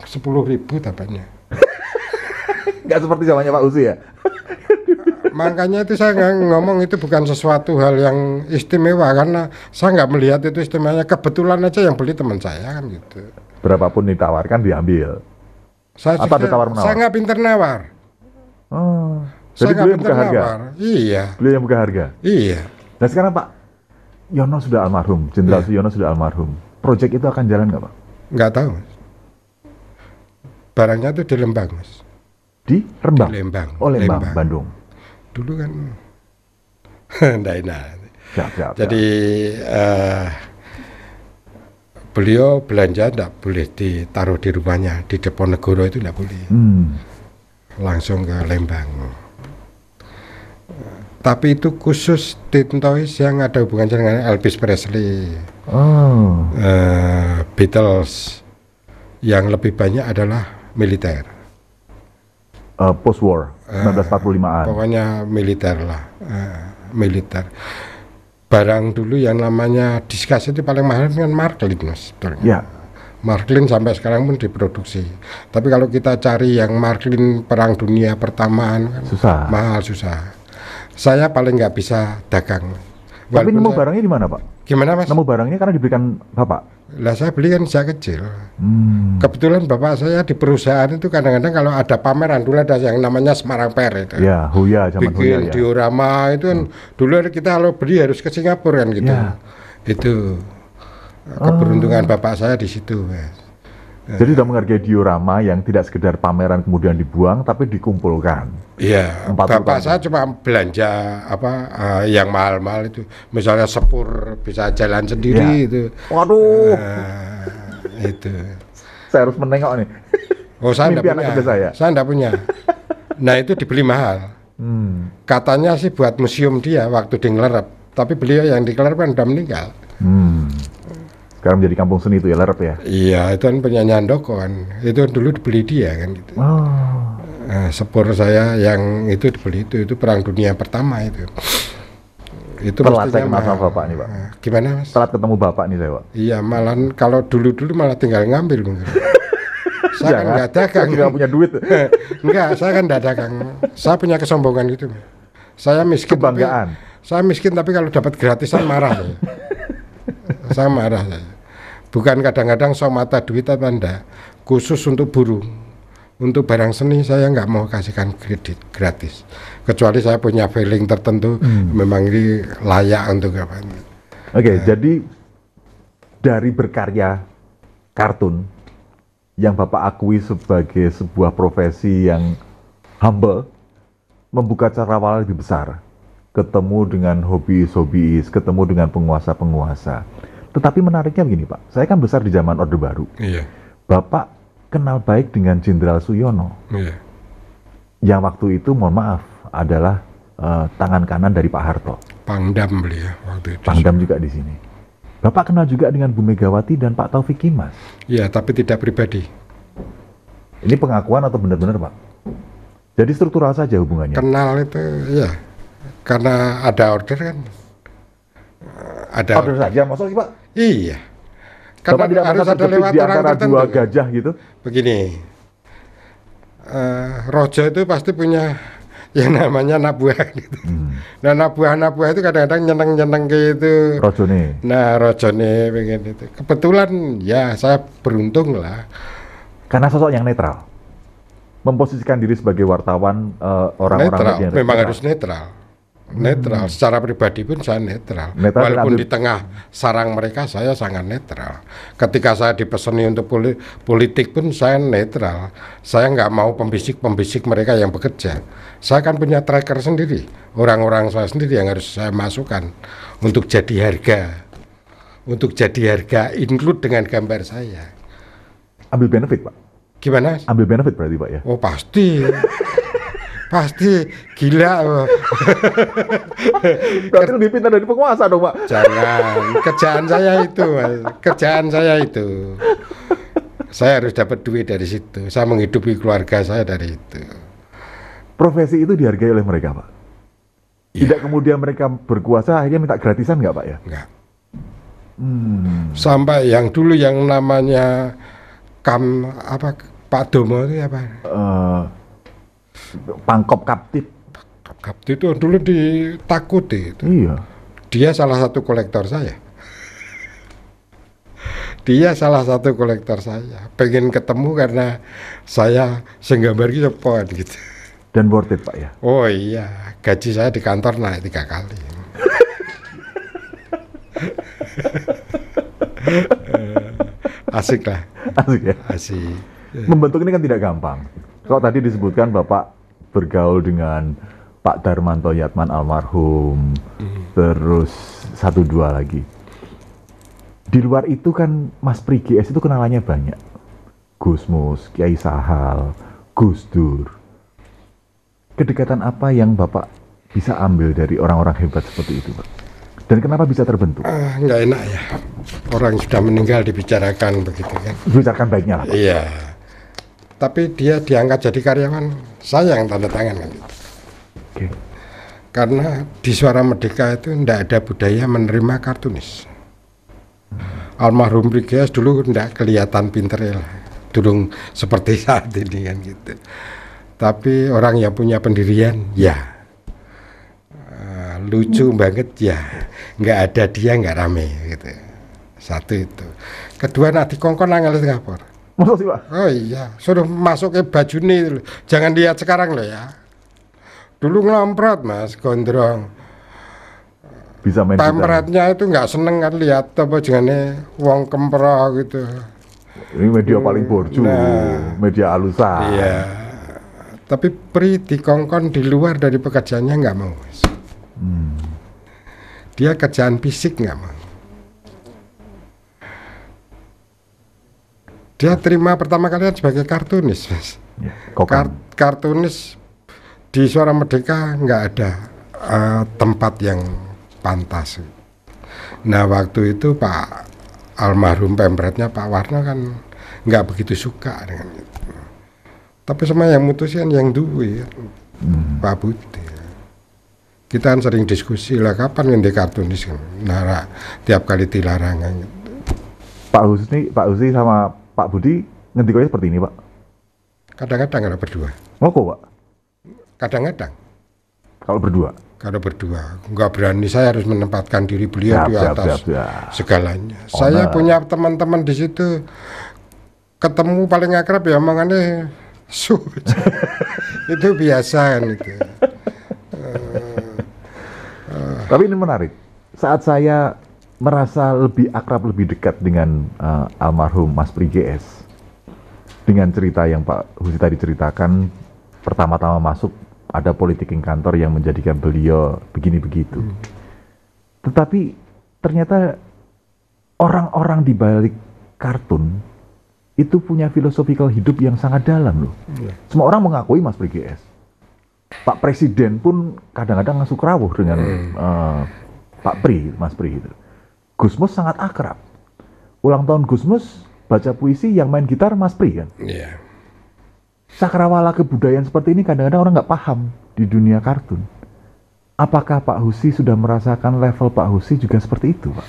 sepuluh ribu tampaknya. Gak seperti zamannya Pak uzi ya. Makanya itu saya ngomong itu bukan sesuatu hal yang istimewa karena saya nggak melihat itu istimewanya kebetulan aja yang beli teman saya kan gitu berapapun ditawarkan diambil. Saya Apa ditawar menawar? Saya nggak pinter nawar. Oh, jadi saya yang buka harga. Nawar. Iya. Beliau yang buka harga. Iya. Dan nah, sekarang Pak Yono sudah almarhum, Jenderal iya. Yono sudah almarhum. Proyek itu akan jalan nggak Pak? Nggak tahu. Barangnya itu di Lembang, Mas. Di Rembang? Di Lembang. Oh, Lembang, Lembang. Bandung. Dulu kan... Nggak enak. Siap, siap, Jadi... Uh, beliau belanja tidak boleh ditaruh di rumahnya di Deponegoro itu tidak boleh hmm. langsung ke Lembang tapi itu khusus Tintois yang ada hubungan dengan Elvis Presley oh. uh, Beatles yang lebih banyak adalah militer uh, post war 1945an pokoknya eh, militer lah uh, militer barang dulu yang namanya diskas itu paling mahal dengan marklin mas Ya. Marklin sampai sekarang pun diproduksi. Tapi kalau kita cari yang Marklin perang dunia pertama kan susah. mahal susah. Saya paling nggak bisa dagang. Tapi nemu barangnya di mana pak? Gimana mas? Nemu barangnya karena diberikan bapak lah saya beli kan sejak kecil. Hmm. Kebetulan bapak saya di perusahaan itu kadang-kadang kalau ada pameran dulu ada yang namanya Semarang Per itu. Ya, Huya zaman Bikin Huya, ya. diorama itu kan hmm. dulu kita kalau beli harus ke Singapura kan gitu. Ya. Itu eh, keberuntungan oh. bapak saya di situ. Mas. Jadi sudah menghargai diorama yang tidak sekedar pameran kemudian dibuang, tapi dikumpulkan. Iya. Bapak utama. saya cuma belanja apa uh, yang mahal-mahal itu, misalnya sepur bisa jalan sendiri ya. itu. Waduh. Uh, itu. Saya harus menengok nih. Oh saya tidak punya. Saya. saya tidak punya. nah itu dibeli mahal. Hmm. Katanya sih buat museum dia waktu di tapi beliau yang di kan sudah meninggal. Hmm sekarang menjadi kampung seni itu ya Lerep ya? Iya, itu kan penyanyian kan, Itu dulu dibeli dia kan gitu. Oh. Nah, sepur saya yang itu dibeli itu itu perang dunia pertama itu. Itu telat saya kenal sama bapak nih pak. Eh, gimana mas? Telat ketemu bapak nih saya pak. Iya malah kalau dulu dulu malah tinggal ngambil mungkin. saya kan iya, nggak kan? dagang. nggak punya duit. Enggak, saya kan nggak dagang. Saya punya kesombongan gitu. Saya miskin. Kebanggaan. Tapi, saya miskin tapi kalau dapat gratisan marah. sama rasanya bukan kadang-kadang sok mata duit apa enggak khusus untuk burung untuk barang seni saya nggak mau kasihkan kredit gratis kecuali saya punya feeling tertentu hmm. memang ini layak untuk apa oke okay, ya. nah. jadi dari berkarya kartun yang bapak akui sebagai sebuah profesi yang humble membuka cakrawala lebih besar ketemu dengan hobi-hobiis ketemu dengan penguasa-penguasa tetapi menariknya begini Pak, saya kan besar di zaman Orde Baru. Iya. Bapak kenal baik dengan Jenderal Suyono. Iya. Yang waktu itu mohon maaf adalah uh, tangan kanan dari Pak Harto. Pangdam beliau waktu itu. Pangdam juga di sini. Bapak kenal juga dengan Bu Megawati dan Pak Taufik Kimas. Iya, tapi tidak pribadi. Ini pengakuan atau benar-benar Pak? Jadi struktural saja hubungannya. Kenal itu ya, karena ada order kan. Eh, ada order saja maksudnya pak iya karena tidak harus ada lewat di antara dua gajah gitu begini uh, rojo itu pasti punya yang namanya nabuah gitu. Hmm. Nah nabuah-nabuah itu kadang-kadang nyeneng-nyeneng gitu. Rojone. Nah rojone begini itu. Kebetulan ya saya beruntung lah. Karena sosok yang netral. Memposisikan diri sebagai wartawan uh, orang-orang Yang netral. Memang harus netral netral. Hmm. Secara pribadi pun saya netral. netral Walaupun di tengah sarang mereka saya sangat netral. Ketika saya dipeseni untuk politik pun saya netral. Saya nggak mau pembisik-pembisik mereka yang bekerja. Saya kan punya tracker sendiri, orang-orang saya sendiri yang harus saya masukkan untuk jadi harga, untuk jadi harga include dengan gambar saya. Ambil benefit pak? Gimana? Ambil benefit berarti pak ya? Oh pasti. pasti gila. Berarti lebih pintar dari penguasa dong, Pak. Jangan. Kerjaan saya itu, Mas. Kerjaan saya itu. Saya harus dapat duit dari situ. Saya menghidupi keluarga saya dari itu. Profesi itu dihargai oleh mereka, Pak. Ya. Tidak kemudian mereka berkuasa akhirnya minta gratisan nggak, Pak ya? Nggak. Hmm. Sampai yang dulu yang namanya kam apa Pak Domo itu apa? Uh, pangkop kaptif. kaptif itu dulu ditakuti. Itu. Iya. Dia salah satu kolektor saya. Dia salah satu kolektor saya. Pengen ketemu karena saya senggambar gitu gitu. Dan worth it pak ya? Oh iya, gaji saya di kantor naik tiga kali. Eh, asik lah. Asik ya? Asik. Membentuk ini kan tidak gampang. Kalau tadi disebutkan Bapak bergaul dengan Pak Darmanto Yatman almarhum, hmm. terus satu dua lagi. Di luar itu kan Mas Prigi S itu kenalannya banyak. Gusmus, Kiai Sahal, Gus Dur. Kedekatan apa yang Bapak bisa ambil dari orang-orang hebat seperti itu, Pak? Dan kenapa bisa terbentuk? Uh, nggak enak ya, orang sudah meninggal dibicarakan begitu kan. Dibicarakan baiknya lah. Iya tapi dia diangkat jadi karyawan saya yang tanda tangan kan Okay. Karena di Suara Merdeka itu tidak ada budaya menerima kartunis. Almarhum Brigias dulu tidak kelihatan pinter ya, dulu seperti saat ini kan gitu. Tapi orang yang punya pendirian, ya eh, lucu hmm. banget ya, nggak ada dia nggak rame gitu. Satu itu. Kedua nanti kongkon angel Singapura Masuk sih Pak? Oh iya, suruh masuk ke baju nih. Jangan lihat sekarang loh ya. Dulu ngelamprat mas, gondrong. Bisa main Pemretnya itu nggak seneng kan lihat apa jangan wong kempro gitu. Ini media hmm, paling borju, nah, media alusan. Iya. Tapi Pri di kongkon di luar dari pekerjaannya nggak mau. Hmm. Dia kerjaan fisik nggak mau. dia terima pertama kali kan sebagai kartunis mas ya, Kar kartunis di suara merdeka nggak ada uh, tempat yang pantas nah waktu itu pak almarhum pemretnya pak Warna kan nggak begitu suka dengan itu tapi semua yang mutusin yang duit ya. hmm. pak Budi kita kan sering diskusi lah kapan ngendi kartunis kan nah, tiap kali dilarang kan gitu. Pak Husni Pak Husni sama Pak Budi ngendikonya seperti ini, Pak? Kadang-kadang kalau berdua. Kok, Pak? Kadang-kadang. Kalau berdua? Kalau berdua. Nggak berani, saya harus menempatkan diri beliau siap, di atas siap, siap, siap. segalanya. Oh, saya nah. punya teman-teman di situ, ketemu paling akrab ya mengenai su itu biasa kan itu. Tapi ini menarik. Saat saya merasa lebih akrab, lebih dekat dengan uh, almarhum Mas Pri GS. Dengan cerita yang Pak Husi tadi ceritakan, pertama-tama masuk ada politiking kantor yang menjadikan beliau begini begitu. Hmm. Tetapi ternyata orang-orang di balik kartun itu punya filosofikal hidup yang sangat dalam loh. Hmm. Semua orang mengakui Mas Pri GS. Pak Presiden pun kadang-kadang ngasuk rawuh dengan hmm. uh, Pak Pri, Mas Pri itu. Gusmus sangat akrab. Ulang tahun Gusmus baca puisi yang main gitar Mas Pri kan. Iya. Sakrawala kebudayaan seperti ini kadang-kadang orang nggak paham di dunia kartun. Apakah Pak Husi sudah merasakan level Pak Husi juga seperti itu, Pak?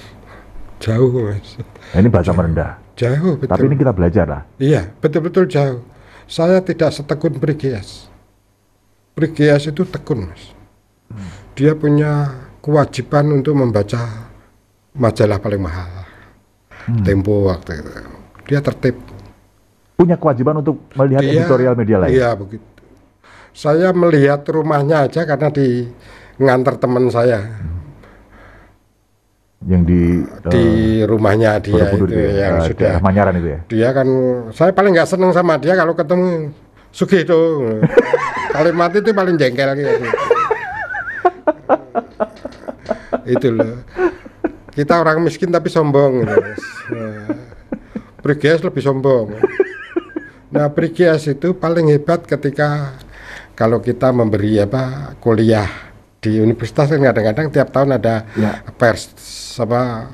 Jauh, Mas. Nah, ini bahasa merendah. Jauh, betul. Tapi ini kita belajar lah. Iya, betul-betul jauh. Saya tidak setekun Prigias. Prigias itu tekun, Mas. Hmm. Dia punya kewajiban untuk membaca majalah paling mahal hmm. Tempo waktu itu dia tertib punya kewajiban untuk melihat dia, editorial media lain iya begitu saya melihat rumahnya aja karena di ngantar teman saya yang di di uh, rumahnya dia itu, itu ya? yang uh, sudah Manyaran itu ya dia kan saya paling nggak seneng sama dia kalau ketemu Sugi itu kalimat itu paling jengkel gitu itu loh kita orang miskin tapi sombong gitu. Prigias lebih sombong. Nah, Prigias itu paling hebat ketika kalau kita memberi apa kuliah di universitas kan kadang-kadang tiap tahun ada ya. pers apa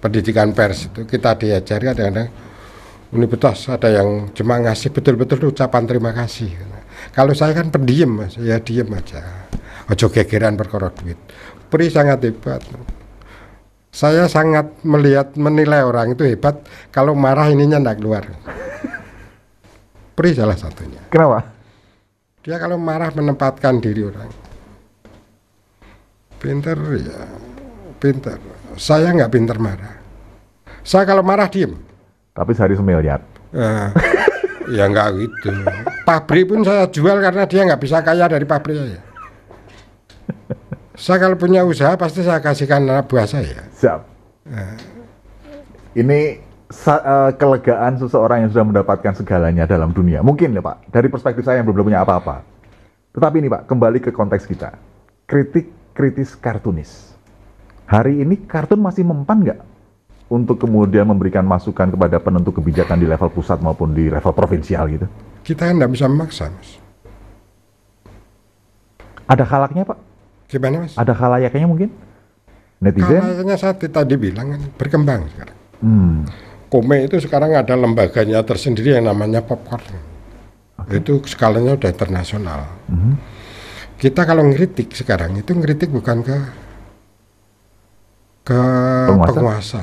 pendidikan pers itu kita diajari kadang-kadang universitas ada yang cuma ngasih betul-betul ucapan terima kasih. Kalau saya kan pendiam mas, ya diem aja. Ojo gegeran berkorot duit. Pri sangat hebat saya sangat melihat menilai orang itu hebat kalau marah ininya tidak keluar. Pri salah satunya. Kenapa? Dia kalau marah menempatkan diri orang. Pinter ya, pinter. Saya nggak pinter marah. Saya kalau marah diem. Tapi sehari semiliar. Nah, ya nggak gitu. Pabrik pun saya jual karena dia nggak bisa kaya dari pabrik ya. Saya kalau punya usaha pasti saya kasihkan anak buah saya. Siap. Nah. Ini uh, kelegaan seseorang yang sudah mendapatkan segalanya dalam dunia. Mungkin ya Pak, dari perspektif saya yang belum punya apa-apa. Tetapi ini Pak, kembali ke konteks kita. Kritik kritis kartunis. Hari ini kartun masih mempan nggak? Untuk kemudian memberikan masukan kepada penentu kebijakan di level pusat maupun di level provinsial gitu? Kita kan nggak bisa memaksa, Mas. Ada halaknya, Pak? Gimana mas? Ada kalayaknya mungkin? Netizen? Kalayaknya saat tadi bilang kan, berkembang sekarang. Hmm. Kome itu sekarang ada lembaganya tersendiri yang namanya popcorn. Okay. Itu skalanya udah internasional. Hmm. Kita kalau ngeritik sekarang itu ngeritik bukan ke ke penguasa. penguasa.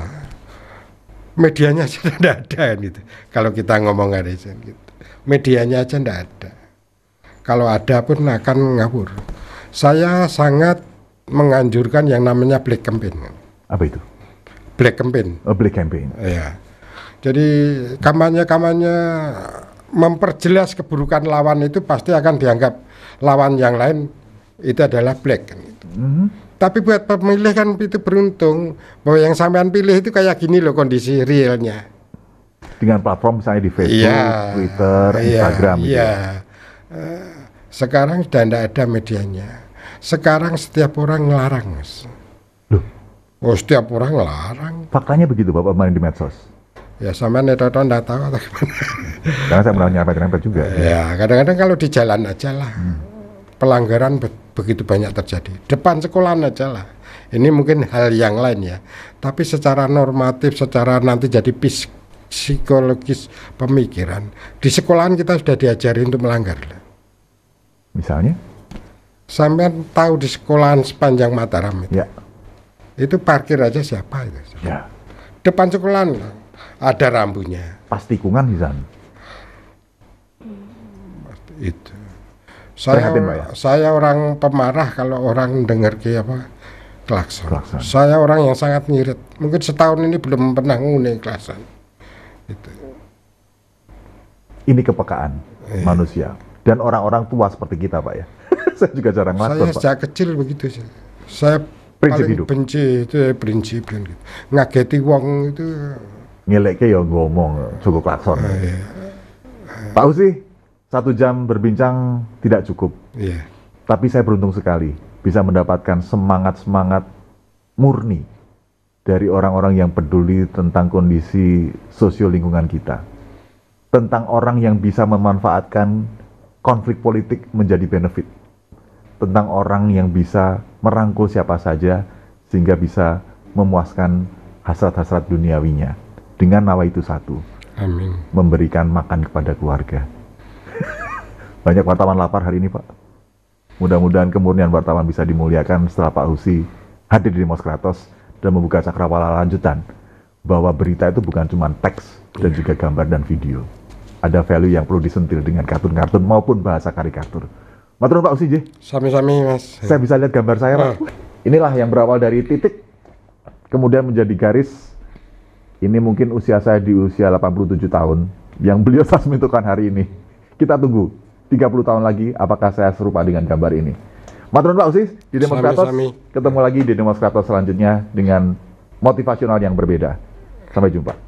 Medianya aja tidak ada kan gitu. Kalau kita ngomong ada gitu. Medianya aja tidak ada. Kalau ada pun akan ngabur saya sangat menganjurkan yang namanya black campaign. Apa itu? Black campaign. Oh, black campaign. Iya. Jadi kampanye-kampanye memperjelas keburukan lawan itu pasti akan dianggap lawan yang lain itu adalah black. Kan gitu. Mm-hmm. Tapi buat pemilih kan itu beruntung bahwa yang sampean pilih itu kayak gini loh kondisi realnya. Dengan platform saya di Facebook, ya, Twitter, ya, Instagram. Gitu. Iya. Gitu. Sekarang sudah tidak ada medianya sekarang setiap orang ngelarang mas Loh. oh setiap orang ngelarang faktanya begitu bapak main di medsos ya sama netoton nggak tahu atau gimana karena saya pernah nyampe nyampe juga ya kadang-kadang kalau di jalan aja lah hmm. pelanggaran be begitu banyak terjadi depan sekolah aja lah ini mungkin hal yang lain ya tapi secara normatif secara nanti jadi psikologis pemikiran di sekolahan kita sudah diajari untuk melanggar misalnya sampai tahu di sekolahan sepanjang Mataram itu. Ya. Itu parkir aja siapa itu? Ya. Depan sekolahan ada rambunya. pasti tikungan di sana. Itu. Saya ya? saya orang pemarah kalau orang dengar ke apa klakson. klakson. Saya orang yang sangat ngirit. Mungkin setahun ini belum pernah nguning klakson. Itu. Ini kepekaan eh. manusia dan orang-orang tua seperti kita, Pak ya. saya juga jarang pak. Saya sejak kecil begitu sih. Saya prinsip paling hidup. benci itu ya, prinsip gitu. Ngageti wong itu ngeleknya ya ngomong cukup klakson. Uh, iya. Pak Usi, satu jam berbincang tidak cukup. Iya. Tapi saya beruntung sekali bisa mendapatkan semangat-semangat murni dari orang-orang yang peduli tentang kondisi sosial lingkungan kita. Tentang orang yang bisa memanfaatkan konflik politik menjadi benefit tentang orang yang bisa merangkul siapa saja sehingga bisa memuaskan hasrat-hasrat duniawinya dengan nawa itu satu. Amin. Memberikan makan kepada keluarga. Banyak wartawan lapar hari ini, Pak. Mudah-mudahan kemurnian wartawan bisa dimuliakan setelah Pak Husi hadir di Demos dan membuka cakrawala lanjutan bahwa berita itu bukan cuma teks dan iya. juga gambar dan video. Ada value yang perlu disentil dengan kartun-kartun maupun bahasa karikatur. Matur Pak Usi, Sami-sami, Mas. Saya bisa lihat gambar saya, Pak. Nah. Inilah yang berawal dari titik kemudian menjadi garis. Ini mungkin usia saya di usia 87 tahun yang beliau sasmitukan hari ini. Kita tunggu 30 tahun lagi apakah saya serupa dengan gambar ini. Matur Pak Usi. di Demokratos. Ketemu lagi di Demokratos selanjutnya dengan motivasional yang berbeda. Sampai jumpa.